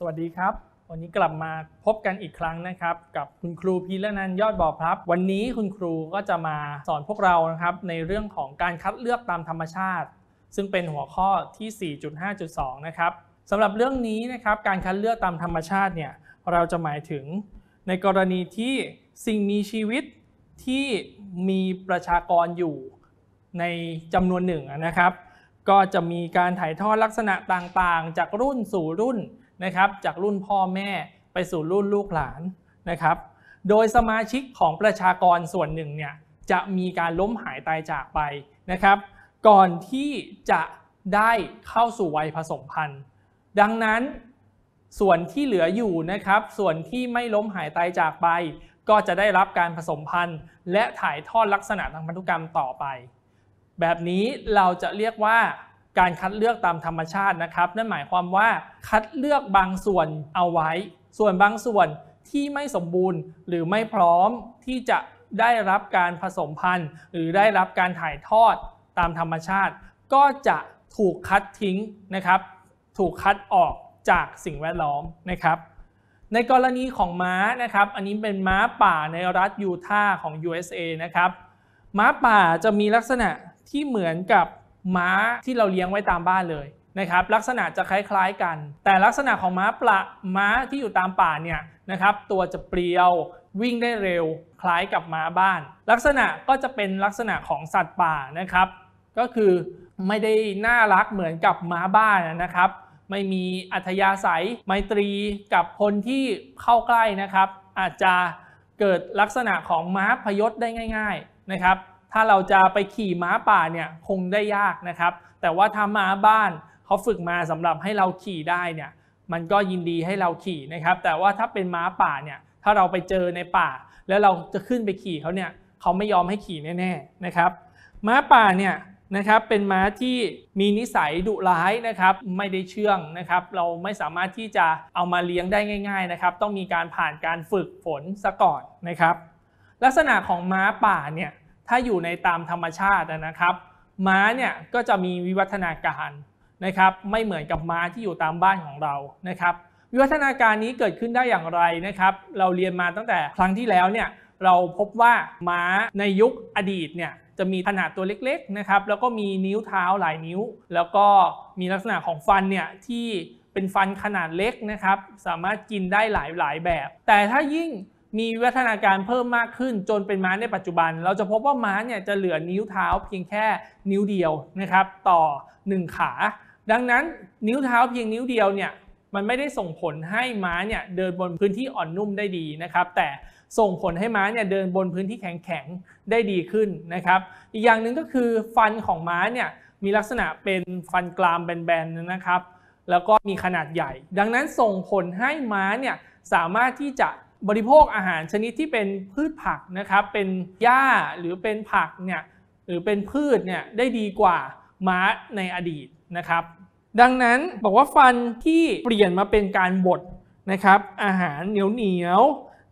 สวัสดีครับ วันนี้กลับมาพบกันอีกครั้งนะครับ กับคุณครูพีละนันยอดบอกพรับ วันนี้คุณครูก็จะมาสอนพวกเรานะครับในเรื่องของการคัดเลือกตามธรรมชาติ ซึ่งเป็นหัวข้อที่ 4.5.2นะครับสำหรับเรื่องนี้นะครับการคัดเลือกตามธรรมชาติเนี่ยเราจะหมายถึง ในกรณีที่สิ่งมีชีวิตที่มีประชากรอยู่ในจำนวนหนึ่งนะครับ ก็จะมีการถ่ายทอดลักษณะต่างๆ จากรุ่นสู่รุ่นนะครับจากรุ่นพ่อแม่ไปสู่รุ่นลูกหลานนะครับ โดยสมาชิกของประชากรส่วนหนึ่งเนี่ยจะมีการล้มหายตายจากไปนะครับ ก่อนที่จะได้เข้าสู่วัยผสมพันธุ์ดังนั้นส่วนที่เหลืออยู่นะครับส่วนที่ไม่ล้มหายตายจากไป ก็จะได้รับการผสมพันธุ์และถ่ายทอดลักษณะทางพันธุกรรมต่อไป แบบนี้เราจะเรียกว่าการคัดเลือกตามธรรมชาตินะครับนั่นหมายความว่าคัดเลือกบางส่วนเอาไว้ ส่วนบางส่วนที่ไม่สมบูรณ์ หรือไม่พร้อมที่จะได้รับการผสมพันธุ์หรือได้รับการถ่ายทอดตามธรรมชาติ ก็จะถูกคัดทิ้งนะครับ ถูกคัดออกจากสิ่งแวดล้อมนะครับ ในกรณีของม้านะครับ อันนี้เป็นม้าป่าในรัฐยูทาห์ของ USA นะครับม้าป่าจะมีลักษณะที่เหมือนกับม้าที่เราเลี้ยงไว้ตามบ้านเลยนะครับ ลักษณะจะคล้ายๆกัน แต่ลักษณะของม้าปละม้าที่อยู่ตามป่าเนี่ยนะครับ ตัวจะเปรียววิ่งได้เร็วคล้ายกับม้าบ้าน ลักษณะก็จะเป็นลักษณะของสัตว์ป่านะครับ ก็คือไม่ได้น่ารักเหมือนกับม้าบ้านนะครับ ไม่มีอัธยาศัยไมตรีกับคนที่เข้าใกล้นะครับ อาจจะเกิดลักษณะของม้าพยศได้ง่ายๆ นะครับถ้าเราจะไปขี่ม้าป่าเนี่ยคงได้ยากนะครับ แต่ว่าถ้าม้าบ้านเขาฝึกมาสำหรับให้เราขี่ได้เนี่ย มันก็ยินดีให้เราขี่นะครับ แต่ว่าถ้าเป็นม้าป่าเนี่ย ถ้าเราไปเจอในป่า แล้วเราจะขึ้นไปขี่เขาเนี่ยเขาไม่ยอมให้ขี่แน่ๆนะครับ ม้าป่าเนี่ยนะครับ เป็นม้าที่มีนิสัยดุร้ายนะครับ ไม่ได้เชื่องนะครับ เราไม่สามารถที่จะเอามาเลี้ยงได้ง่าย ๆนะครับ ต้องมีการผ่านการฝึกฝนซะก่อนนะครับ ลักษณะของม้าป่าเนี่ยถ้าอยู่ในตามธรรมชาตินะครับ ม้าเนี่ยก็จะมีวิวัฒนาการนะครับไม่เหมือนกับม้าที่อยู่ตามบ้านของเรานะครับวิวัฒนาการนี้เกิดขึ้นได้อย่างไรนะครับเราเรียนมาตั้งแต่ครั้งที่แล้วเนี่ยเราพบว่าม้าในยุคอดีตเนี่ยจะมีขนาดตัวเล็กๆนะครับแล้วก็มีนิ้วเท้าหลายนิ้ว แล้วก็มีลักษณะของฟันเนี่ยที่เป็นฟันขนาดเล็กนะครับสามารถกินได้หลาย ๆ แบบ แต่ถ้ายิ่งมีวัฒนาการเพิ่มมากขึ้นจนเป็นม้าในปัจจุบัน เราจะพบว่าม้าเนี่ยจะเหลือนิ้วเท้าเพียงแค่นิ้วเดียวนะครับต่อ1ขาดังนั้นนิ้วเท้าเพียงนิ้วเดียวเนี่ยมันไม่ได้ส่งผลให้ม้าเนี่ยเดินบนพื้นที่อ่อนนุ่มได้ดีนะครับแต่ส่งผลให้ม้าเนี่ยเดินบนพื้นที่แข็งๆได้ดีขึ้นนะครับ อีกอย่างหนึ่งก็คือ ฟันของม้าเนี่ยมีลักษณะเป็นฟันกรามแบนๆนะครับแล้วก็มีขนาดใหญ่ ดังนั้นส่งผลให้ม้าเนี่ยสามารถที่จะบริโภคอาหารชนิดที่เป็นพืชผักนะครับ เป็นหญ้าหรือเป็นผักเนี่ยหรือเป็นพืชเนี่ยได้ดีกว่าม้าในอดีตนะครับ ดังนั้นบอกว่าฟันที่เปลี่ยนมาเป็นการบดนะครับ อาหารเหนียวเหนียว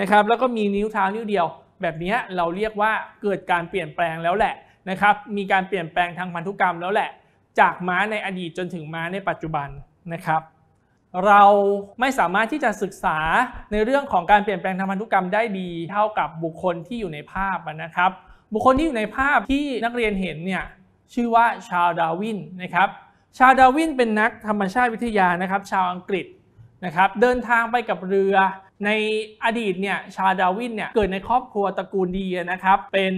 นะครับ แล้วก็มีนิ้วเท้านิ้วเดียว แบบนี้เราเรียกว่าเกิดการเปลี่ยนแปลงแล้วแหละนะครับ มีการเปลี่ยนแปลงทางพันธุกรรมแล้วแหละ จากม้าในอดีตจนถึงม้าในปัจจุบันนะครับเราไม่สามารถที่จะศึกษาในเรื่องของการเปลี่ยนแปลงทางพันธุกรรมได้ดีเท่ากับบุคคลที่อยู่ในภาพนะครับ บุคคลที่อยู่ในภาพที่นักเรียนเห็นเนี่ยชื่อว่าชาลดาวินนะครับ ชาลดาวินเป็นนักธรรมชาติวิทยานะครับ ชาวอังกฤษนะครับ เดินทางไปกับเรือ ในอดีตเนี่ยชาดาวินเนี่ยเกิดในครอบครัวตระกูลดีนะครับ เป็น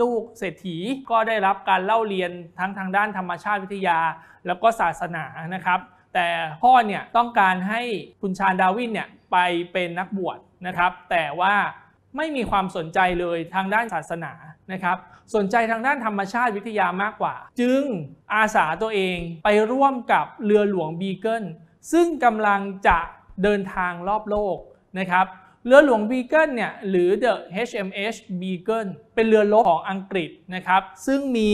ลูกเศรษฐีก็ได้รับการเล่าเรียนทั้งทางด้านธรรมชาติวิทยา แล้วก็ศาสนานะครับแต่พ่อเนี่ยต้องการให้คุณชาญดาวินเนี่ยไปเป็นนักบวชนะครับแต่ว่าไม่มีความสนใจเลยทางด้านศาสนานะครับสนใจทางด้านธรรมชาติวิทยามากกว่า จึงอาสาตัวเองไปร่วมกับเรือหลวงบีเกิลซึ่งกำลังจะเดินทางรอบโลกนะครับเรือหลวงบีเกิลเนี่ยหรือ the HMS Beagle เป็นเรือรบของอังกฤษนะครับซึ่งมี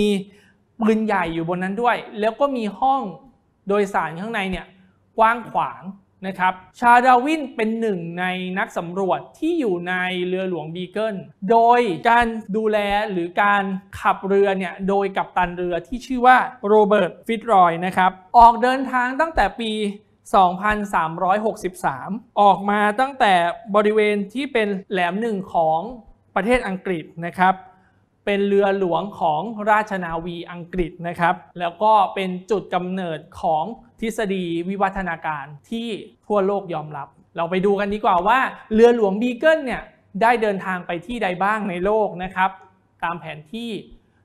ปืนใหญ่อยู่บนนั้นด้วย แล้วก็มีห้องโดยสารข้างในเนี่ยกว้างขวางนะครับ ชาดาวินเป็นหนึ่งในนักสำรวจที่อยู่ในเรือหลวงบีเกิลโดยการดูแลหรือการขับเรือเนี่ยโดยกัปตันเรือที่ชื่อว่าโรเบิร์ตฟิตรอยนะครับออกเดินทางตั้งแต่ปี 2363 ออกมาตั้งแต่บริเวณที่เป็นแหลมหนึ่งของประเทศอังกฤษนะครับเป็นเรือหลวงของราชนาวีอังกฤษนะครับ แล้วก็เป็นจุดกำเนิดของทฤษฎีวิวัฒนาการที่ทั่วโลกยอมรับ เราไปดูกันดีกว่าว่า เรือหลวงบีเกิลเนี่ยได้เดินทางไปที่ใดบ้างในโลกนะครับตามแผนที่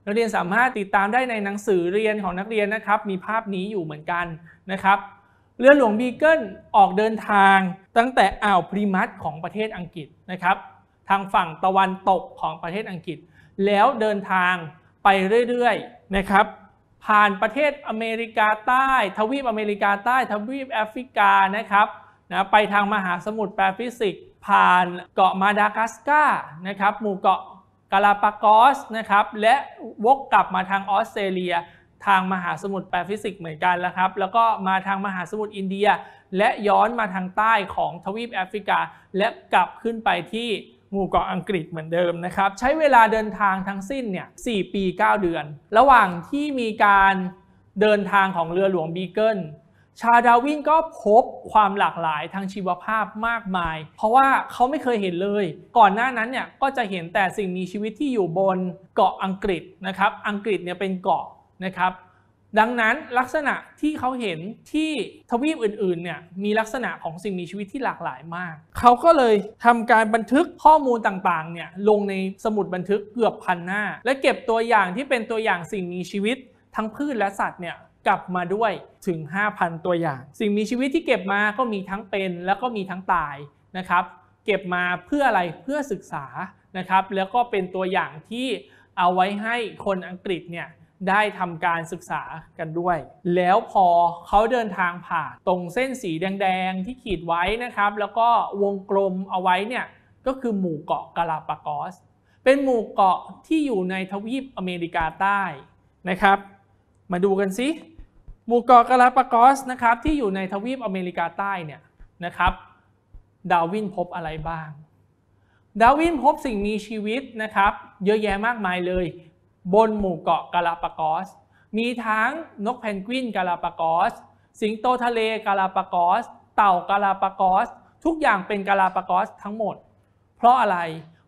นักเรียนสามารถติดตามได้ในหนังสือเรียนของนักเรียนนะครับ มีภาพนี้อยู่เหมือนกันนะครับ เรือหลวงบีเกิลออกเดินทางตั้งแต่อ่าวพริมัตของประเทศอังกฤษนะครับ ทางฝั่งตะวันตกของประเทศอังกฤษแล้วเดินทางไปเรื่อยๆนะครับ ผ่านประเทศอเมริกาใต้ทวีปอเมริกาใต้ทวีปแอฟริกานะครับนะไปทางมหาสมุทรแปซิฟิก ผ่านเกาะมาดากัสกานะครับหมู่เกาะกาลาปากอสนะครับและวกกลับมาทางออสเตรเลีย ทางมหาสมุทรแปซิฟิกเหมือนกันแล้วครับแล้วก็มาทางมหาสมุทรอินเดีย และย้อนมาทางใต้ของทวีปแอฟริกา และกลับขึ้นไปที่หมู่เกาะอังกฤษเหมือนเดิมนะครับใช้เวลาเดินทางทั้งสิ้นเนี่ย4ปี 9 เดือน ระหว่างที่มีการเดินทางของเรือหลวงบีเกิลชาดาวินก็พบความหลากหลายทางชีวภาพมากมาย เพราะว่าเขาไม่เคยเห็นเลย ก่อนหน้านั้นเนี่ยก็จะเห็นแต่สิ่งมีชีวิตที่อยู่บนเกาะอังกฤษนะครับอังกฤษเนี่ยเป็นเกาะนะครับดังนั้นลักษณะที่เขาเห็นที่ทวีปอื่นๆเนี่ยมีลักษณะของสิ่งมีชีวิตที่หลากหลายมาก เขาก็เลยทำการบันทึกข้อมูลต่างๆเนี่ยลงในสมุดบันทึกเกือบพันหน้า และเก็บตัวอย่างที่เป็นตัวอย่างสิ่งมีชีวิต ทั้งพืชและสัตว์เนี่ยกลับมาด้วยถึง 5,000 ตัวอย่าง สิ่งมีชีวิตที่เก็บมาก็มีทั้งเป็นแล้วก็มีทั้งตายนะครับ เก็บมาเพื่ออะไรเพื่อศึกษานะครับ แล้วก็เป็นตัวอย่างที่เอาไว้ให้คนอังกฤษเนี่ยได้ทำการศึกษากันด้วย แล้วพอเขาเดินทางผ่านตรงเส้นสีแดงๆ ที่ขีดไว้นะครับ แล้วก็วงกลมเอาไว้เนี่ยก็คือหมู่เกาะกาลาปากอส เป็นหมู่เกาะที่อยู่ในทวีปอเมริกาใต้นะครับ มาดูกันสิหมู่เกาะกาลาปากอสนะครับที่อยู่ในทวีปอเมริกาใต้เนี่ยนะครับ ดาวินพบอะไรบ้าง ดาวินพบสิ่งมีชีวิตนะครับ เยอะแยะมากมายเลยบนหมู่เกาะกาลาปากอส มีทั้งนกเพนกวินกาลาปากอส สิงโตทะเลกาลาปากอส เต่ากาลาปากอส ทุกอย่างเป็นกาลาปากอสทั้งหมด เพราะอะไร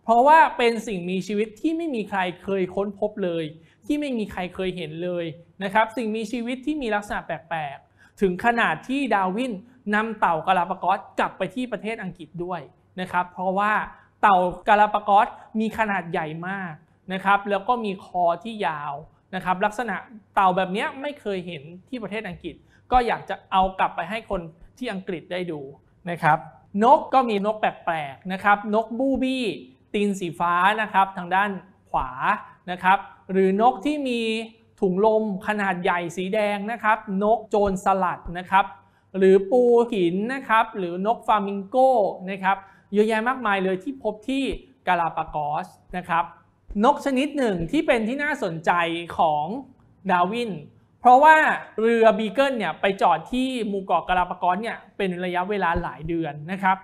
เพราะว่าเป็นสิ่งมีชีวิตที่ไม่มีใครเคยค้นพบเลย ที่ไม่มีใครเคยเห็นเลยนะครับ สิ่งมีชีวิตที่มีลักษณะแปลก ๆ ถึงขนาดที่ดาวินนำเต่ากาลาปากอสกลับไปที่ประเทศอังกฤษด้วยนะครับ เพราะว่า เต่ากาลาปากอส มีขนาดใหญ่มากนะครับแล้วก็มีคอที่ยาวนะครับ ลักษณะเต่าแบบนี้ไม่เคยเห็นที่ประเทศอังกฤษก็อยากจะเอากลับไปให้คนที่อังกฤษได้ดูนะครับนกก็มีนกแปลกๆนะครับนกบูบี้ตีนสีฟ้านะครับทางด้านขวานะครับ หรือนกที่มีถุงลมขนาดใหญ่สีแดงนะครับ นกโจรสลัดนะครับ หรือปูหินนะครับ หรือนกฟามิงโก้นะครับ เยอะแยะมากมายเลยที่พบที่กาลาปากอสนะครับนกชนิดหนึ่งที่เป็นที่น่าสนใจของดาวิน เพราะว่าเรือบีเกิลเนี่ยไปจอดที่หมู่เกาะกาลาปากอนเนี่ยเป็นระยะเวลาหลายเดือนนะครับ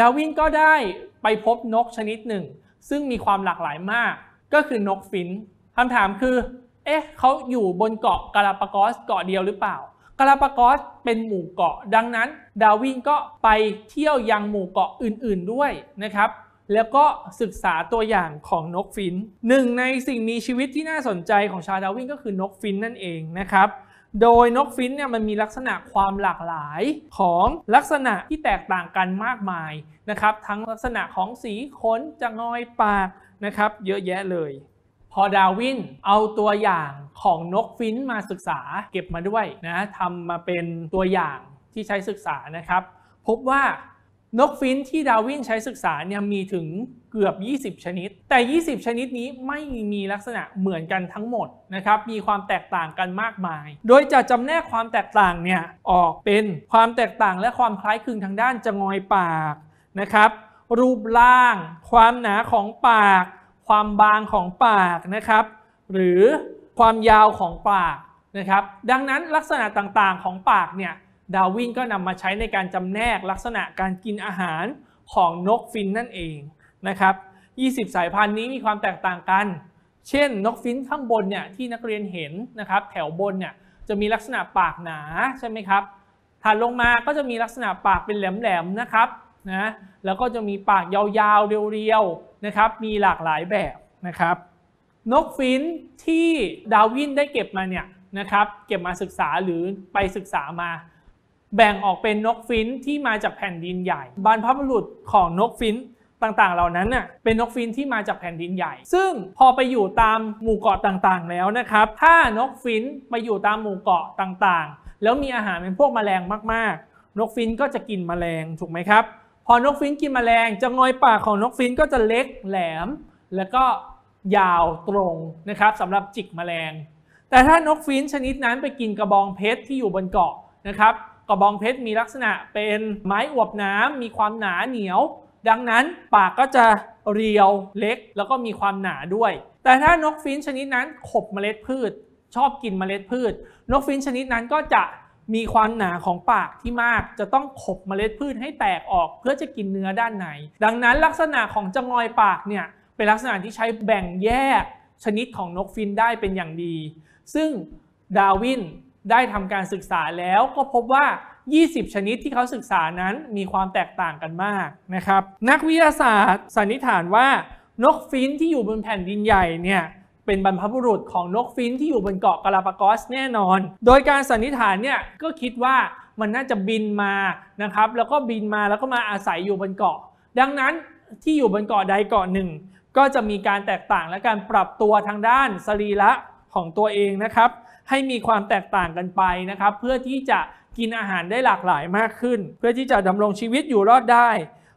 ดาวินก็ได้ไปพบนกชนิดหนึ่งซึ่งมีความหลากหลายมาก ก็คือนกฟินคำถามคือ เอ๊ะเขาอยู่บนเกาะกาลาปากอสเกาะเดียวหรือเปล่า กาลาปากอสเป็นหมู่เกาะดังนั้นดาวินก็ไปเที่ยวยังหมู่เกาะอื่นๆด้วยนะครับแล้วก็ศึกษาตัวอย่างของนกฟินหนึ่งในสิ่งมีชีวิตที่น่าสนใจของชาดาวินก็คือนกฟินนั่นเองนะครับโดยนกฟินเนี่ยมันมีลักษณะความหลากหลายของลักษณะที่แตกต่างกันมากมายนะครับ ทั้งลักษณะของสีขนจงอยปากนะครับ เยอะแยะเลย พอดาวินเอาตัวอย่างของนกฟินมาศึกษาเก็บมาด้วยนะทำมาเป็นตัวอย่างที่ใช้ศึกษานะครับ พบว่านกฟินที่ดาวินใช้ศึกษาเนี่ยมีถึงเกือบ 20 ชนิด แต่ 20 ชนิดนี้ไม่มีลักษณะเหมือนกันทั้งหมดนะครับ มีความแตกต่างกันมากมาย โดยจะจำแนกความแตกต่างเนี่ยออกเป็นความแตกต่างและความคล้ายคลึงทางด้านจงอยปากนะครับ รูปร่าง ความหนาของปาก ความบางของปากนะครับ หรือความยาวของปากนะครับ ดังนั้นลักษณะต่างๆของปากเนี่ยดาวินก็นำมาใช้ในการจำแนกลักษณะการกินอาหารของนกฟินนั่นเองนะครับ20 สายพันธุ์นี้มีความแตกต่างกัน เช่นนกฟินข้างบนเนี่ยที่นักเรียนเห็นนะครับแถวบนเนี่ยจะมีลักษณะปากหนาใช่ไหมครับถัดลงมาก็จะมีลักษณะปากเป็นแหลมๆนะครับนะ แล้วก็จะมีปากยาวๆ เรียวๆนะครับมีหลากหลายแบบนะครับ นกฟินที่ดาวินได้เก็บมาเนี่ยนะครับเก็บมาศึกษาหรือไปศึกษามาแบ่งออกเป็นนกฟินที่มาจากแผ่นดินใหญ่ บรรพบุรุษของนกฟินต่างๆเหล่านั้นน่ะเป็นนกฟินที่มาจากแผ่นดินใหญ่ ซึ่งพอไปอยู่ตามหมู่เกาะต่างๆ แล้วนะครับ ถ้านกฟินไปอยู่ตามหมู่เกาะต่างๆ แล้วมีอาหารเป็นพวกแมลงมากๆ นกฟินก็จะกินแมลงถูกไหมครับ พอนกฟินกินแมลง จะงอยปากของนกฟินก็จะเล็กแหลม แล้วก็ยาวตรงนะครับสำหรับจิกแมลง แต่ถ้านกฟินชนิดนั้นไปกินกระบองเพชรที่อยู่บนเกาะนะครับกระบองเพชรมีลักษณะเป็นไม้อวบน้ำ มีความหนาเหนียว ดังนั้นปากก็จะเรียวเล็ก แล้วก็มีความหนาด้วย แต่ถ้านกฟินชนิดนั้นขบเมล็ดพืช ชอบกินเมล็ดพืช นกฟินชนิดนั้นก็จะมีความหนาของปากที่มากจะต้องขบเมล็ดพืชให้แตกออกเพื่อจะกินเนื้อด้านในดังนั้นลักษณะของจงอยปากเนี่ยเป็นลักษณะที่ใช้แบ่งแยกชนิดของนกฟินได้เป็นอย่างดี ซึ่งดาวินได้ทำการศึกษาแล้วก็พบว่า 20 ชนิดที่เขาศึกษานั้นมีความแตกต่างกันมากนะครับ นักวิทยาศาสตร์สันนิษฐานว่านกฟินที่อยู่บนแผ่นดินใหญ่เนี่ย เป็นบรรพบุรุษของนกฟินที่อยู่บนเกาะกาลาปากอสแน่นอน โดยการสันนิษฐานเนี่ยก็คิดว่ามันน่าจะบินมานะครับ แล้วก็บินมาแล้วก็มาอาศัยอยู่บนเกาะ ดังนั้นที่อยู่บนเกาะใดเกาะหนึ่ง ก็จะมีการแตกต่างและการปรับตัวทางด้านสรีระของตัวเองนะครับให้มีความแตกต่างกันไปนะครับเพื่อที่จะกินอาหารได้หลากหลายมากขึ้น เพื่อที่จะดำรงชีวิตอยู่รอดได้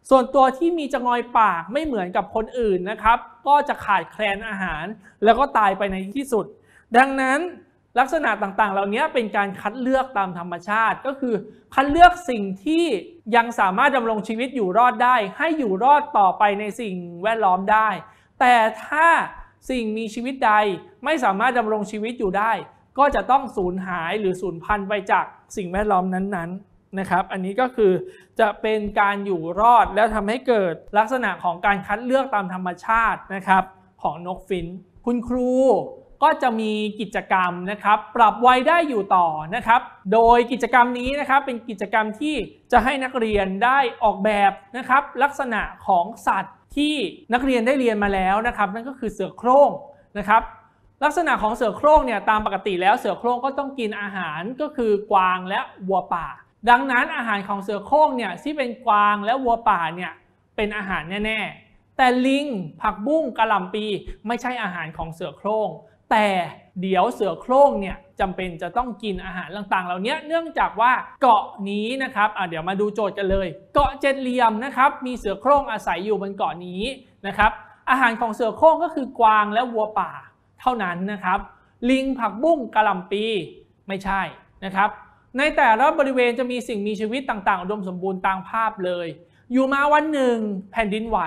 ส่วนตัวที่มีจงอยปากไม่เหมือนกับคนอื่นนะครับก็จะขาดแคลนอาหาร แล้วก็ตายไปในที่สุด ดังนั้นลักษณะต่างๆ เหล่านี้เป็นการคัดเลือกตามธรรมชาติก็คือ คัดเลือกสิ่งที่ยังสามารถดำรงชีวิตอยู่รอดได้ ให้อยู่รอดต่อไปในสิ่งแวดล้อมได้ แต่ถ้าสิ่งมีชีวิตใดไม่สามารถดำรงชีวิตอยู่ได้ก็จะต้องสูญหายหรือสูญพันธุ์ไปจากสิ่งแวดล้อมนั้นๆนะครับ อันนี้ก็คือจะเป็นการอยู่รอดแล้วทำให้เกิดลักษณะของการคัดเลือกตามธรรมชาตินะครับ ของนกฟิน คุณครู ก็จะมีกิจกรรมนะครับปรับไว้ได้อยู่ต่อนะครับ โดยกิจกรรมนี้นะครับเป็นกิจกรรมที่จะให้นักเรียนได้ออกแบบนะครับลักษณะของสัตว์ที่นักเรียนได้เรียนมาแล้วนะครับ นั่นก็คือเสือโคร่งนะครับลักษณะของเสือโคร่งเนี่ยตามปกติแล้วเสือโคร่งก็ต้องกินอาหารก็คือกวางและวัวป่า ดังนั้นอาหารของเสือโคร่งเนี่ยที่เป็นกวางและวัวป่าเนี่ยเป็นอาหารแน่ ๆ แต่ลิง ผักบุ้งกระหล่ำปีไม่ใช่อาหารของเสือโคร่งแต่เดี๋ยวเสือโคร่งเนี่ยจำเป็นจะต้องกินอาหารต่างๆเหล่านี้เนื่องจากว่าเกาะนี้นะครับเดี๋ยวมาดูโจทย์กันเลย เกาะเจ็ดเหลี่ยมนะครับมีเสือโคร่งอาศัยอยู่บนเกาะนี้นะครับอาหารของเสือโคร่งก็คือกวางและวัวป่าเท่านั้นนะครับ ลิง ผักบุ้งกะหล่ำปีไม่ใช่นะครับ ในแต่ละบริเวณจะมีสิ่งมีชีวิตต่างๆอุดมสมบูรณ์ตามภาพเลย อยู่มาวันหนึ่งแผ่นดินไหว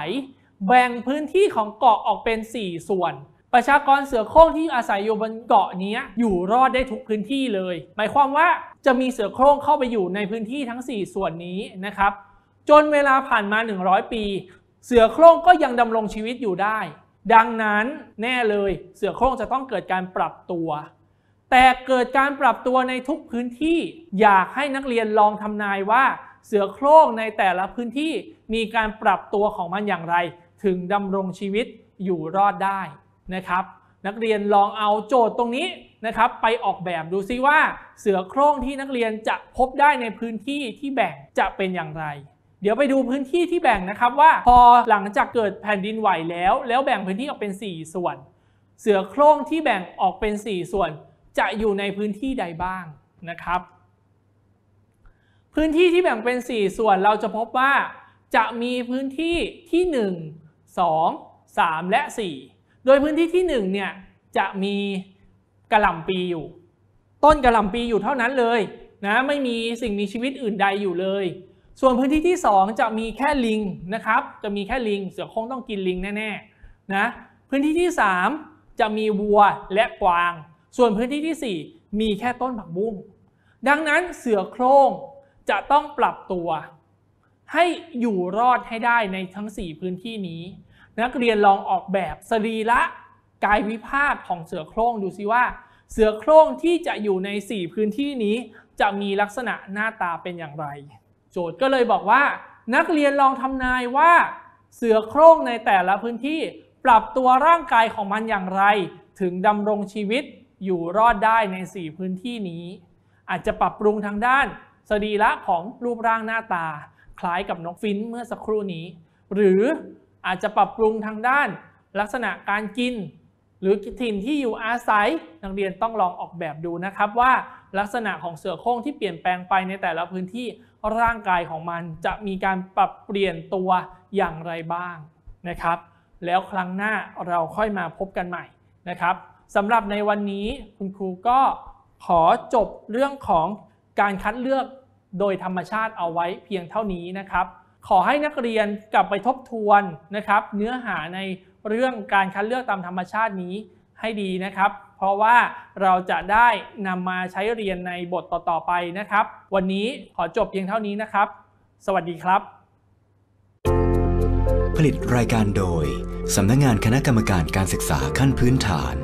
แบ่งพื้นที่ของเกาะออกเป็น 4 ส่วน ประชากรเสือโคร่งที่อาศัยอยู่บนเกาะนี้อยู่รอดได้ทุกพื้นที่เลย หมายความว่าจะมีเสือโคร่งเข้าไปอยู่ในพื้นที่ทั้ง 4 ส่วนนี้นะครับจนเวลาผ่านมา 100 ปี เสือโคร่งก็ยังดำรงชีวิตอยู่ได้ดังนั้นแน่เลยเสือโคร่งจะต้องเกิดการปรับตัว แต่เกิดการปรับตัวในทุกพื้นที่ อยากให้นักเรียนลองทำนายว่าเสือโคร่งในแต่ละพื้นที่มีการปรับตัวของมันอย่างไร ถึงดำรงชีวิตอยู่รอดได้นะครับ นักเรียนลองเอาโจทย์ตรงนี้นะครับไปออกแบบดูซิว่า เสือโคร่งที่นักเรียนจะพบได้ในพื้นที่ที่แบ่งจะเป็นอย่างไรเดี๋ยวไปดูพื้นที่ที่แบ่งนะครับว่า พอหลังจากเกิดแผ่นดินไหวแล้ว แล้วแบ่งพื้นที่ออกเป็น 4 ส่วน เสือโคร่งที่แบ่งออกเป็น 4 ส่วน จะอยู่ในพื้นที่ใดบ้างนะครับ พื้นที่ที่แบ่งเป็น 4 ส่วน เราจะพบว่า จะมีพื้นที่ที่ 1 2 3 และ 4 โดยพื้นที่ที่1เนี่ยจะมีกระหล่ำปีอยู่ต้นกระหล่ำปีอยู่เท่านั้นเลยนะไม่มีสิ่งมีชีวิตอื่นใดอยู่เลยส่วนพื้นที่ที่ 2 จะมีแค่ลิงนะครับ จะมีแค่ลิง เสือโคร่งต้องกินลิงแน่ๆนะ พื้นที่ที่ 3 จะมีวัวและกวาง ส่วนพื้นที่ที่ 4 มีแค่ต้นผักบุ้ง ดังนั้นเสือโคร่งจะต้องปรับตัว ให้อยู่รอดให้ได้ในทั้ง 4 พื้นที่นี้ นักเรียนลองออกแบบสรีระ กายวิภาคของเสือโคร่งดูซิว่า เสือโคร่งที่จะอยู่ใน 4 พื้นที่นี้ จะมีลักษณะหน้าตาเป็นอย่างไรโจทย์ก็เลยบอกว่านักเรียนลองทำนายว่า เสือโคร่งในแต่ละพื้นที่ ปรับตัวร่างกายของมันอย่างไร ถึงดำรงชีวิตอยู่รอดได้ใน 4 พื้นที่นี้ อาจจะปรับปรุงทางด้านสรีระของรูปร่างหน้าตา คล้ายกับนกฟินเมื่อสักครู่นี้ หรืออาจจะปรับปรุงทางด้าน ลักษณะการกิน หรือถิ่นที่อยู่อาศัยนักเรียนต้องลองออกแบบดูนะครับว่า ลักษณะของเสือโคร่งที่เปลี่ยนแปลงไปในแต่ละพื้นที่ร่างกายของมันจะมีการปรับเปลี่ยนตัวอย่างไรบ้างนะครับ แล้วครั้งหน้าเราค่อยมาพบกันใหม่นะครับสำหรับในวันนี้คุณครูก็ขอจบเรื่องของการ คัดเลือกโดยธรรมชาติเอาไว้เพียงเท่านี้นะครับ ขอให้นักเรียนกลับไปทบทวนนะครับเนื้อหาในเรื่องการคัดเลือกตามธรรมชาตินี้ให้ดีนะครับ เพราะว่าเราจะได้นำมาใช้เรียนในบทต่อๆไปนะครับ วันนี้ขอจบเพียงเท่านี้นะครับ สวัสดีครับ ผลิตรายการโดยสำนักงงานคณะกรรมการการศึกษาขั้นพื้นฐาน